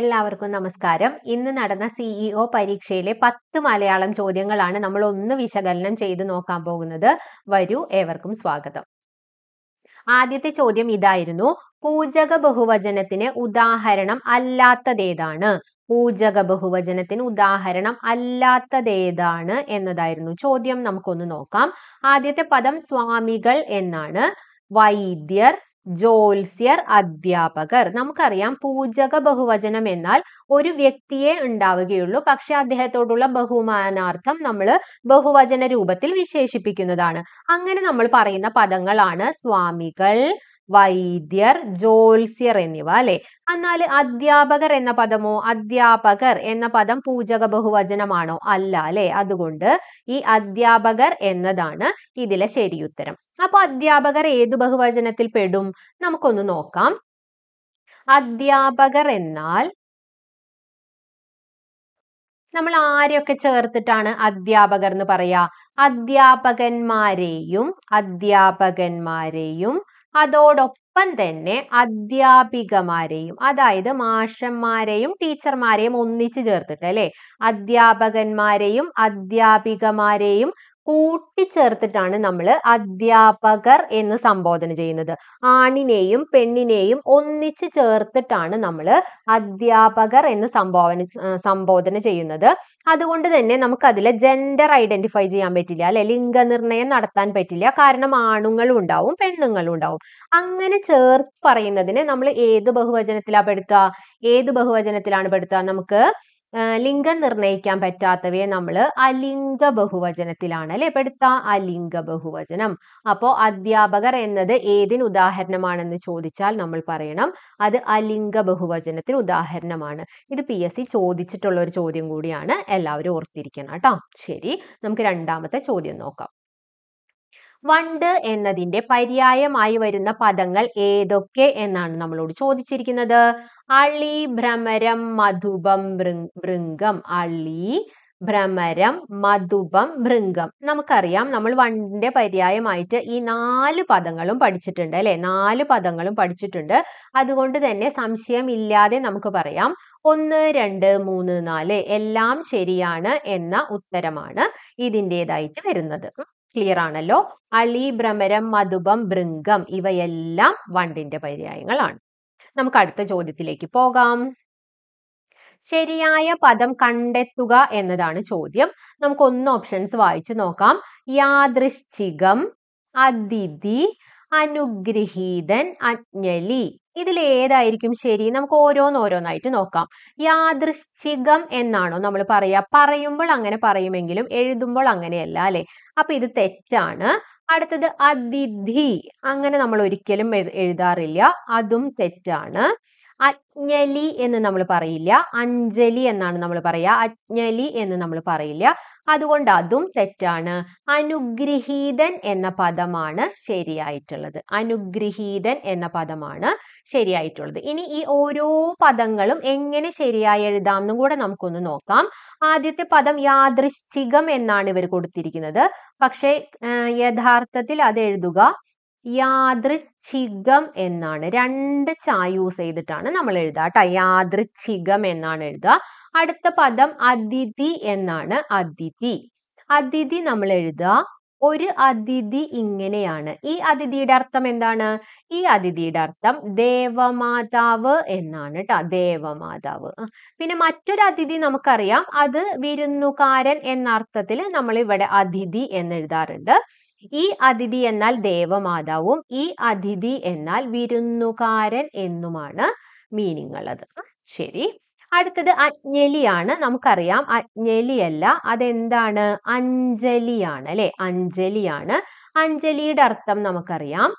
എല്ലാവർക്കും നമസ്കാരം ഇന്ന് നടന്ന സിഇഒ e പരീക്ഷയിലെ പത്ത് മലയാളം ചോദ്യങ്ങളാണ് നമ്മൾ ഒന്ന് വിശകലനം ചെയ്ത് നോക്കാൻ പോകുന്നത് വരൂ ഏവർക്കും സ്വാഗതം ആദ്യത്തെ ചോദ്യം ഇതായിരുന്നു പൂജക ബഹുവചനത്തിന് ഉദാഹരണം അല്ലാത്തതേതാണ് പൂജക ബഹുവചനത്തിന് ഉദാഹരണം അല്ലാത്തതേതാണ് എന്നതായിരുന്നു ചോദ്യം നമുക്കൊന്ന് നോക്കാം ആദ്യത്തെ പദം സ്വാമികൾ എന്നാണ് വൈദ്യർ ജോത്സ്യർ അധ്യാപകർ നമുക്കറിയാം പൂജക ബഹുവചനം എന്നാൽ ഒരു വ്യക്തിയെ ഉണ്ടാവുകയുള്ളൂ പക്ഷെ അദ്ദേഹത്തോടുള്ള ബഹുമാനാർത്ഥം നമ്മൾ ബഹുവചന രൂപത്തിൽ വിശേഷിപ്പിക്കുന്നതാണ് അങ്ങനെ നമ്മൾ പറയുന്ന പദങ്ങളാണ് സ്വാമികൾ വൈദ്യർ ജോത്സ്യർ എന്നിവ അല്ലെ എന്നാൽ അധ്യാപകർ എന്ന പദമോ അധ്യാപകർ എന്ന പദം പൂജക ബഹുവചനമാണോ അല്ല അല്ലെ അതുകൊണ്ട് ഈ അധ്യാപകർ എന്നതാണ് ഇതിലെ ശരിയുത്തരം അപ്പൊ അധ്യാപകർ ഏതു ബഹുവചനത്തിൽ പെടും നമുക്കൊന്ന് നോക്കാം അധ്യാപകർ എന്നാൽ നമ്മൾ ആരെയൊക്കെ ചേർത്തിട്ടാണ് അധ്യാപകർ എന്ന് പറയാ അധ്യാപകന്മാരെയും അധ്യാപകന്മാരെയും അതോടൊപ്പം തന്നെ അധ്യാപികമാരെയും അതായത് മാഷന്മാരെയും ടീച്ചർമാരെയും ഒന്നിച്ചു ചേർത്തിട്ട് അല്ലെ അധ്യാപകന്മാരെയും അധ്യാപികമാരെയും കൂട്ടിച്ചേർത്തിട്ടാണ് നമ്മൾ അധ്യാപകർ എന്ന് സംബോധന ചെയ്യുന്നത് ആണിനെയും പെണ്ണിനെയും ഒന്നിച്ച് ചേർത്തിട്ടാണ് നമ്മൾ അധ്യാപകർ എന്ന് സംബോധന സംബോധന ചെയ്യുന്നത് അതുകൊണ്ട് തന്നെ നമുക്ക് അതിൽ ജെൻഡർ ഐഡന്റിഫൈ ചെയ്യാൻ പറ്റില്ല അല്ലെ ലിംഗനിർണയം നടത്താൻ പറ്റില്ല കാരണം ആണുങ്ങളും ഉണ്ടാവും പെണ്ണുങ്ങളും ഉണ്ടാവും അങ്ങനെ ചേർത്ത് പറയുന്നതിന് നമ്മൾ ഏത് ബഹുവചനത്തിലാണ് പെടുത്തുക ഏത് ബഹുവചനത്തിലാണ് പെടുത്തുക നമുക്ക് ലിംഗം നിർണ്ണയിക്കാൻ പറ്റാത്തവയെ നമ്മൾ അലിംഗ ബഹുവചനത്തിലാണ് അല്ലെ പെടുത്ത അലിംഗ ബഹുവചനം അപ്പോ അധ്യാപകർ എന്നത് ഏതിന് ഉദാഹരണമാണെന്ന് ചോദിച്ചാൽ നമ്മൾ പറയണം അത് അലിംഗ ബഹുവചനത്തിന് ഉദാഹരണമാണ് ഇത് പി എസ് സി ചോദിച്ചിട്ടുള്ള ഒരു ചോദ്യം കൂടിയാണ് എല്ലാവരും ഓർത്തിരിക്കണം കേട്ടോ ശരി നമുക്ക് രണ്ടാമത്തെ ചോദ്യം നോക്കാം വണ്ട് എന്നതിൻ്റെ പര്യായമായി വരുന്ന പദങ്ങൾ ഏതൊക്കെ എന്നാണ് നമ്മളോട് ചോദിച്ചിരിക്കുന്നത് അളി ഭ്രമരം മധുപം ഭൃംഗം അളി ഭ്രമരം മധുപം ഭൃംഗം നമുക്കറിയാം നമ്മൾ വണ്ടിന്റെ പര്യായമായിട്ട് ഈ നാല് പദങ്ങളും പഠിച്ചിട്ടുണ്ട് അല്ലെ നാല് പദങ്ങളും പഠിച്ചിട്ടുണ്ട് അതുകൊണ്ട് തന്നെ സംശയമില്ലാതെ നമുക്ക് പറയാം ഒന്ന് രണ്ട് മൂന്ന് നാല് എല്ലാം ശരിയാണ് എന്ന ഉത്തരമാണ് ഇതിൻ്റെതായിട്ട് വരുന്നത് ക്ലിയർ ആണല്ലോ അളി ഭ്രമരം മധുപം ഭൃംഗം ഇവയെല്ലാം വണ്ടിന്റെ പര്യായങ്ങളാണ് നമുക്ക് അടുത്ത ചോദ്യത്തിലേക്ക് പോകാം ശരിയായ പദം കണ്ടെത്തുക എന്നതാണ് ചോദ്യം നമുക്ക് ഒന്ന് ഓപ്ഷൻസ് വായിച്ചു നോക്കാം യാദൃശ്ചികം അതിഥി അനുഗ്രഹീതൻ അജ്ഞലി ഇതിൽ ഏതായിരിക്കും ശരി നമുക്ക് ഓരോന്നോരോന്നായിട്ട് നോക്കാം യാദൃശ്ചികം എന്നാണോ നമ്മൾ പറയാ പറയുമ്പോൾ അങ്ങനെ പറയുമെങ്കിലും എഴുതുമ്പോൾ അങ്ങനെയല്ല അല്ലെ അപ്പൊ ഇത് തെറ്റാണ് അടുത്തത് അതിഥി അങ്ങനെ നമ്മൾ ഒരിക്കലും എഴുതാറില്ല അതും തെറ്റാണ് അജ്ഞലി എന്ന് നമ്മൾ പറയില്ല അഞ്ജലി എന്നാണ് നമ്മൾ പറയുക അജ്ഞലി എന്ന് നമ്മൾ പറയില്ല അതുകൊണ്ട് അതും തെറ്റാണ് അനുഗ്രഹീതൻ എന്ന പദമാണ് ശരിയായിട്ടുള്ളത് അനുഗ്രഹീതൻ എന്ന പദമാണ് ശരിയായിട്ടുള്ളത് ഇനി ഈ ഓരോ പദങ്ങളും എങ്ങനെ ശരിയായി എഴുതാം എന്നും കൂടെ നമുക്കൊന്ന് നോക്കാം ആദ്യത്തെ പദം യാദൃശ്ചികം എന്നാണ് ഇവർ കൊടുത്തിരിക്കുന്നത് പക്ഷേ യഥാർത്ഥത്തിൽ അത് എഴുതുക യാദൃച്ഛികം എന്നാണ് രണ്ട് ച യൂസ് ചെയ്തിട്ടാണ് നമ്മൾ എഴുതുക കേട്ടോ യാദൃച്ഛികം എന്നാണ് എഴുതുക അടുത്ത പദം അതിഥി എന്നാണ് അതിഥി അതിഥി നമ്മൾ എഴുതുക ഒരു അതിഥി ഇങ്ങനെയാണ് ഈ അതിഥിയുടെ അർത്ഥം എന്താണ് ഈ അതിഥിയുടെ അർത്ഥം ദേവമാതാവ് എന്നാണ് കേട്ടോ ദേവമാതാവ് പിന്നെ മറ്റൊരു അതിഥി നമുക്കറിയാം അത് വിരുന്നുകാരൻ എന്ന അർത്ഥത്തിൽ നമ്മൾ ഇവിടെ അതിഥി എന്ന് എഴുതാറുണ്ട് ഈ അതിഥി എന്നാൽ ദേവമാതാവും ഈ അതിഥി എന്നാൽ വിരുന്നുകാരൻ എന്നുമാണ് മീനിങ് ഉള്ളത് ശരി അടുത്തത് അജ്ഞലിയാണ് നമുക്കറിയാം അജ്ഞലിയല്ല അതെന്താണ് അഞ്ജലിയാണ് അല്ലെ അഞ്ജലിയാണ് അഞ്ജലിയുടെ അർത്ഥം നമുക്കറിയാം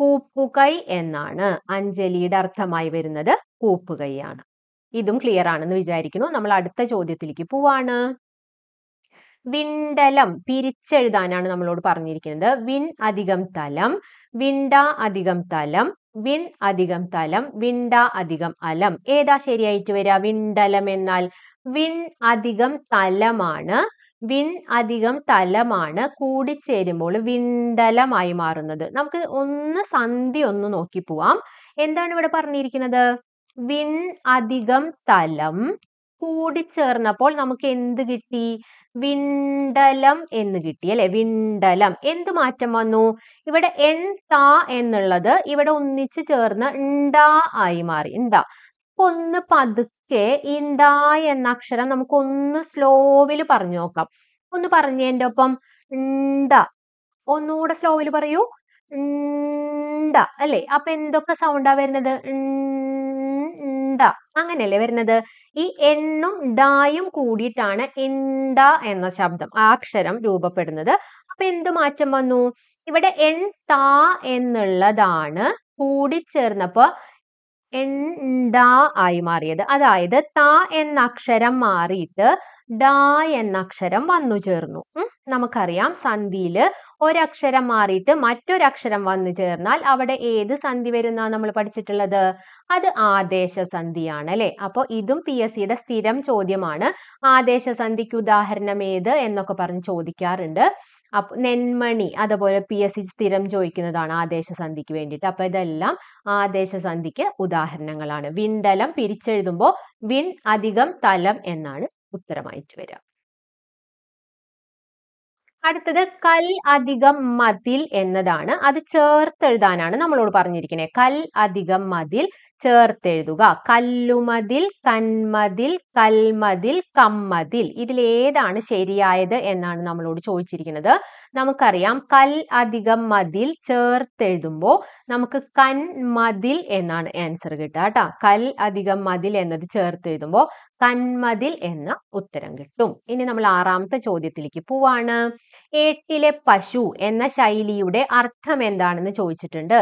കൂപ്പുകൈ എന്നാണ് അഞ്ജലിയുടെ അർത്ഥമായി വരുന്നത് കൂപ്പുകൈയാണ് ഇതും ക്ലിയർ ആണെന്ന് വിചാരിക്കുന്നു നമ്മൾ അടുത്ത ചോദ്യത്തിലേക്ക് പോവാണ് വിണ്ടലം പിരിച്ചെഴുതാനാണ് നമ്മളോട് പറഞ്ഞിരിക്കുന്നത് വിൺ അധികം തലം വിണ്ട അധികം തലം വിൺ അധികം തലം വിണ്ട അധികം അലം ഏതാ ശരിയായിട്ട് വരിക വിണ്ടലം എന്നാൽ വിൺ അധികം തലമാണ് വിൺ അധികം തലമാണ് കൂടിച്ചേരുമ്പോൾ വിണ്ടലമായി മാറുന്നത് നമുക്ക് ഒന്ന് സന്ധി ഒന്ന് നോക്കി പോവാം എന്താണ് ഇവിടെ പറഞ്ഞിരിക്കുന്നത് വിൺ അധികം തലം കൂടിച്ചേർന്നപ്പോൾ നമുക്ക് എന്ത് കിട്ടി വിണ്ടലം എന്ന് കിട്ടി അല്ലെ വിണ്ടലം എന്ത് മാറ്റം വന്നു ഇവിടെ എൺ താ എന്നുള്ളത് ഇവിടെ ഒന്നിച്ചു ചേർന്ന് ഉണ്ടാ ആയി മാറി ഉണ്ടാ അപ്പൊ ഒന്ന് പതുക്കെ ഇണ്ട എന്ന അക്ഷരം നമുക്ക് ഒന്ന് സ്ലോവില് പറഞ്ഞു നോക്കാം ഒന്ന് പറഞ്ഞതിൻ്റെ ഒപ്പം ഉണ്ട ഒന്നുകൂടെ സ്ലോവില് പറയൂ ഇണ്ട അല്ലെ അപ്പൊ എന്തൊക്കെ സൗണ്ടാ വരുന്നത് എണ്ട അങ്ങനെയല്ലേ വരുന്നത് ഈ എണ്ണും ഡായും കൂടിയിട്ടാണ് എണ്ട എന്ന ശബ്ദം അക്ഷരം രൂപപ്പെടുന്നത് അപ്പൊ എന്ത് മാറ്റം വന്നു ഇവിടെ എൺ താ എന്നുള്ളതാണ് കൂടിച്ചേർന്നപ്പോ എണ്ട ആയി മാറിയത് അതായത് ത എന്ന അക്ഷരം മാറിയിട്ട് ഡ എന്ന അക്ഷരം വന്നു ചേർന്നു നമുക്കറിയാം സന്ധിയിൽ ഒരക്ഷരം മാറിയിട്ട് മറ്റൊരക്ഷരം വന്നു ചേർന്നാൽ അവിടെ ഏത് സന്ധി വരുന്ന നമ്മൾ പഠിച്ചിട്ടുള്ളത് അത് ആദേശ സന്ധിയാണ് അല്ലെ അപ്പൊ ഇതും പി എസ് സിയുടെ സ്ഥിരം ചോദ്യമാണ് ആദേശ സന്ധിക്ക് ഉദാഹരണം ഏത് എന്നൊക്കെ പറഞ്ഞ് ചോദിക്കാറുണ്ട് അപ്പൊ നെന്മണി അതുപോലെ പി എസ് സി സ്ഥിരം ചോദിക്കുന്നതാണ് ആദേശ സന്ധിക്ക് വേണ്ടിയിട്ട് അപ്പൊ ഇതെല്ലാം ആദേശ സന്ധിക്ക് ഉദാഹരണങ്ങളാണ് വിണ്ടലം പിരിച്ചെഴുതുമ്പോൾ വിൺ അധികം തലം എന്നാണ് ഉത്തരമായിട്ട് വരിക അടുത്തത് കൽ അധികം മതിൽ എന്നതാണ് അത് ചേർത്തെഴുതാനാണ് നമ്മളോട് പറഞ്ഞിരിക്കുന്നത് കൽ അധികം മതിൽ ചേർത്തെഴുതുക കല്ലുമതിൽ കന്മതിൽ കൽമതിൽ കമ്മതിൽ ഇതിൽ ഏതാണ് ശരിയായത് എന്നാണ് നമ്മളോട് ചോദിച്ചിരിക്കുന്നത് നമുക്കറിയാം കൽ അധികം മതിൽ ചേർത്തെഴുതുമ്പോൾ നമുക്ക് കന്മതിൽ എന്നാണ് ആൻസർ കിട്ടുക കേട്ടോ കൽ അധികം മതിൽ എന്നത് ചേർത്തെഴുതുമ്പോൾ കന്മതിൽ എന്ന ഉത്തരം കിട്ടും ഇനി നമ്മൾ ആറാമത്തെ ചോദ്യത്തിലേക്ക് പോവാണ് ഏട്ടിലെ പശു എന്ന ശൈലിയുടെ അർത്ഥം എന്താണെന്ന് ചോദിച്ചിട്ടുണ്ട്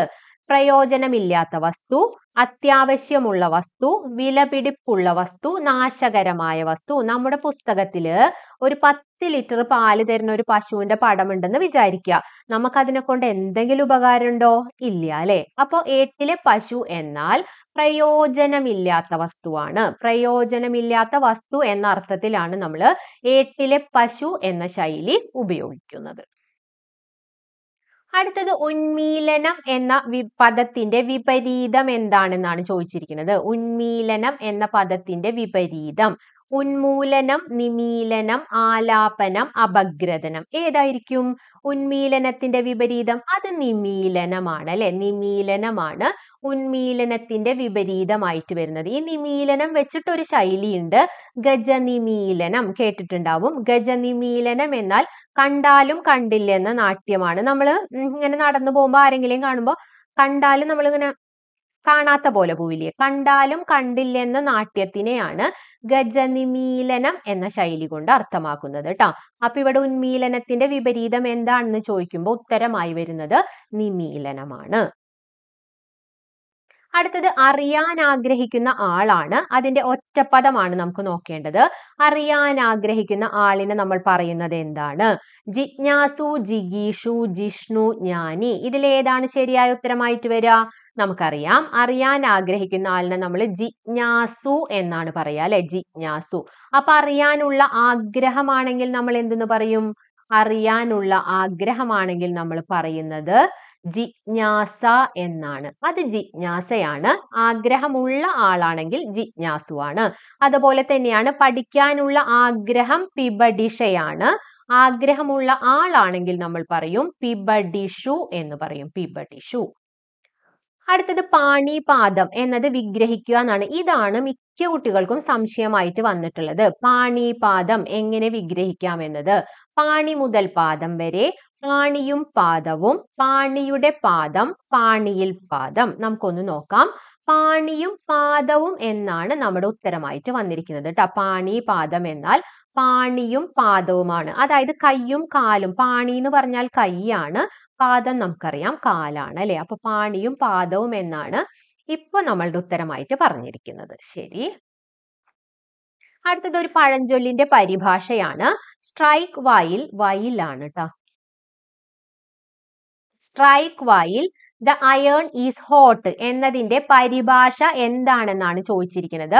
പ്രയോജനമില്ലാത്ത വസ്തു അത്യാവശ്യമുള്ള വസ്തു വിലപിടിപ്പുള്ള വസ്തു നാശകരമായ വസ്തു നമ്മുടെ പുസ്തകത്തിൽ ഒരു പത്ത് ലിറ്റർ പാല് തരുന്ന ഒരു പശുവിന്റെ പടമുണ്ടെന്ന് വിചാരിക്കുക നമുക്ക് അതിനെ കൊണ്ട് എന്തെങ്കിലും ഉപകാരമുണ്ടോ ഇല്ല അല്ലെ അപ്പോൾ ഏട്ടിലെ പശു എന്നാൽ പ്രയോജനമില്ലാത്ത വസ്തുവാണ് പ്രയോജനമില്ലാത്ത വസ്തു എന്ന അർത്ഥത്തിലാണ് നമ്മൾ ഏട്ടിലെ പശു എന്ന ശൈലി ഉപയോഗിക്കുന്നത് അടുത്തത് ഉന്മീലനം എന്ന വി പദത്തിന്റെ വിപരീതം എന്താണെന്നാണ് ചോദിച്ചിരിക്കുന്നത് ഉന്മീലനം എന്ന പദത്തിന്റെ വിപരീതം ഉന്മൂലനം നിമീലനം ആലാപനം അപഗ്രഥനം ഏതായിരിക്കും ഉന്മീലനത്തിന്റെ വിപരീതം അത് നിമീലനമാണ് അല്ലെ നിമീലനമാണ് ഉന്മീലനത്തിന്റെ വിപരീതമായിട്ട് വരുന്നത് ഈ നിമീലനം വെച്ചിട്ടൊരു ശൈലിയുണ്ട് ഗജനിമീലനം കേട്ടിട്ടുണ്ടാവും ഗജനിമീലനം എന്നാൽ കണ്ടാലും കണ്ടില്ലെന്ന നാട്യമാണ് നമ്മൾ ഇങ്ങനെ നടന്നു പോകുമ്പോൾ ആരെങ്കിലും കാണുമ്പോൾ കണ്ടാലും നമ്മളിങ്ങനെ കാണാത്ത പോലെ പോവില്ലേ കണ്ടാലും കണ്ടില്ലെന്ന നാട്യത്തിനെയാണ് ഗജനിമീലനം എന്ന ശൈലി കൊണ്ട് അർത്ഥമാക്കുന്നത് കേട്ടോ അപ്പൊ ഇവിടെ ഉന്മീലനത്തിന്റെ വിപരീതം എന്താണെന്ന് ചോദിക്കുമ്പോൾ ഉത്തരമായി വരുന്നത് നിമീലനമാണ് അടുത്തത് അറിയാൻ ആഗ്രഹിക്കുന്ന ആളാണ് അതിന്റെ ഒറ്റപ്പദമാണ് നമുക്ക് നോക്കേണ്ടത് അറിയാൻ ആഗ്രഹിക്കുന്ന ആളിനെ നമ്മൾ പറയുന്നത് എന്താണ് ജിജ്ഞാസു ജിഗീഷു ജിഷ്ണു ജ്ഞാനി ഇതിലേതാണ് ശരിയായ ഉത്തരമായിട്ട് വരിക നമുക്കറിയാം അറിയാൻ ആഗ്രഹിക്കുന്ന ആളിനെ നമ്മൾ ജിജ്ഞാസു എന്നാണ് പറയുക അല്ലെ ജിജ്ഞാസു അപ്പൊ അറിയാനുള്ള ആഗ്രഹമാണെങ്കിൽ നമ്മൾ എന്തെന്ന് പറയും അറിയാനുള്ള ആഗ്രഹമാണെങ്കിൽ നമ്മൾ പറയുന്നത് ജിജ്ഞാസ എന്നാണ് അത് ജിജ്ഞാസയാണ് ആഗ്രഹമുള്ള ആളാണെങ്കിൽ ജിജ്ഞാസുവാണ് അതുപോലെ തന്നെയാണ് പഠിക്കാനുള്ള ആഗ്രഹം പിബഡിഷയാണ് ആഗ്രഹമുള്ള ആളാണെങ്കിൽ നമ്മൾ പറയും പിബഡിഷു എന്ന് പറയും പിബഡിഷു അടുത്തത് പാണിപാദം എന്നത് വിഗ്രഹിക്കുക എന്നാണ് ഇതാണ് മിക്ക കുട്ടികൾക്കും സംശയമായിട്ട് വന്നിട്ടുള്ളത് പാണിപാദം എങ്ങനെ വിഗ്രഹിക്കാം എന്നത് പാണി മുതൽ പാദം വരെ പാണിയും പാദവും പാണിയുടെ പാദം പാണിയിൽ പാദം നമുക്കൊന്ന് നോക്കാം പാണിയും പാദവും എന്നാണ് നമ്മുടെ ഉത്തരമായിട്ട് വന്നിരിക്കുന്നത് കേട്ടോ പാണി പാദം എന്നാൽ പാണിയും പാദവുമാണ് അതായത് കൈയും കാലും പാണി എന്ന് പറഞ്ഞാൽ കൈയാണ് പാദം നമുക്കറിയാം കാലാണ് അല്ലെ അപ്പൊ പാണിയും പാദവും എന്നാണ് ഇപ്പൊ നമ്മളുടെ ഉത്തരമായിട്ട് പറഞ്ഞിരിക്കുന്നത് ശരി അടുത്തത് ഒരു പഴഞ്ചൊല്ലിന്റെ പരിഭാഷയാണ് സ്ട്രൈക്ക് വയൽ വയലാണ് കേട്ടോ strike while the iron is hot എന്നതിന്റെ പരിഭാഷ എന്താണെന്നാണ് ചോദിച്ചിരിക്കുന്നത്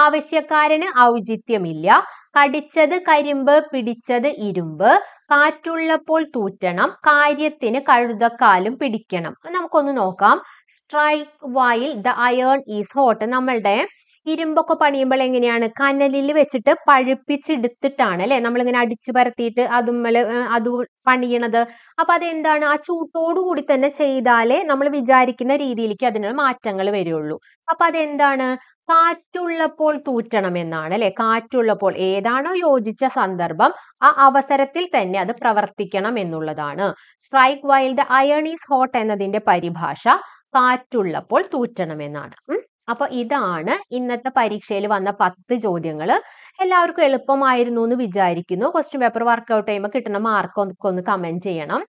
ആവശ്യക്കാരന് ഔചിത്യമില്ല കടിച്ചത് കരിമ്പ് പിടിച്ചത് ഇരുമ്പ് കാറ്റുള്ളപ്പോൾ തൂറ്റണം കാര്യത്തിന് കഴുതക്കാലും പിടിക്കണം നമുക്കൊന്ന് നോക്കാം strike while the iron is hot നമ്മളുടെ ഇരുമ്പൊക്കെ പണിയുമ്പോൾ എങ്ങനെയാണ് കനലിൽ വെച്ചിട്ട് പഴുപ്പിച്ചെടുത്തിട്ടാണ് അല്ലെ നമ്മളിങ്ങനെ അടിച്ചു പരത്തിയിട്ട് അതുമ്മല് അത് പണിയണത് അപ്പൊ അതെന്താണ് ആ കൂടി തന്നെ ചെയ്താലേ നമ്മൾ വിചാരിക്കുന്ന രീതിയിലേക്ക് അതിന് മാറ്റങ്ങൾ വരുള്ളൂ അപ്പൊ അതെന്താണ് കാറ്റുള്ളപ്പോൾ തൂറ്റണം എന്നാണ് അല്ലെ കാറ്റുള്ളപ്പോൾ ഏതാണോ യോജിച്ച സന്ദർഭം ആ അവസരത്തിൽ തന്നെ അത് പ്രവർത്തിക്കണം എന്നുള്ളതാണ് strike while iron is hot എന്നതിന്റെ പരിഭാഷ കാറ്റുള്ളപ്പോൾ തൂറ്റണം എന്നാണ് അപ്പൊ ഇതാണ് ഇന്നത്തെ പരീക്ഷയിൽ വന്ന പത്ത് ചോദ്യങ്ങൾ എല്ലാവർക്കും എളുപ്പമായിരുന്നു എന്ന് വിചാരിക്കുന്നു ക്വസ്റ്റ്യൻ പേപ്പർ വർക്ക്ഔട്ട് ചെയ്യുമ്പോൾ കിട്ടുന്ന മാർക്ക് ഒന്ന് കമന്റ് ചെയ്യണം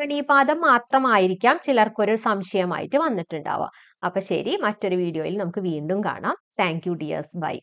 ഗണീപാദം മാത്രമായിരിക്കാം ചിലർക്കൊരു സംശയമായിട്ട് വന്നിട്ടുണ്ടാവുക അപ്പൊ ശരി മറ്റൊരു വീഡിയോയിൽ നമുക്ക് വീണ്ടും കാണാം താങ്ക് യു ഡിയേഴ്സ് ബൈ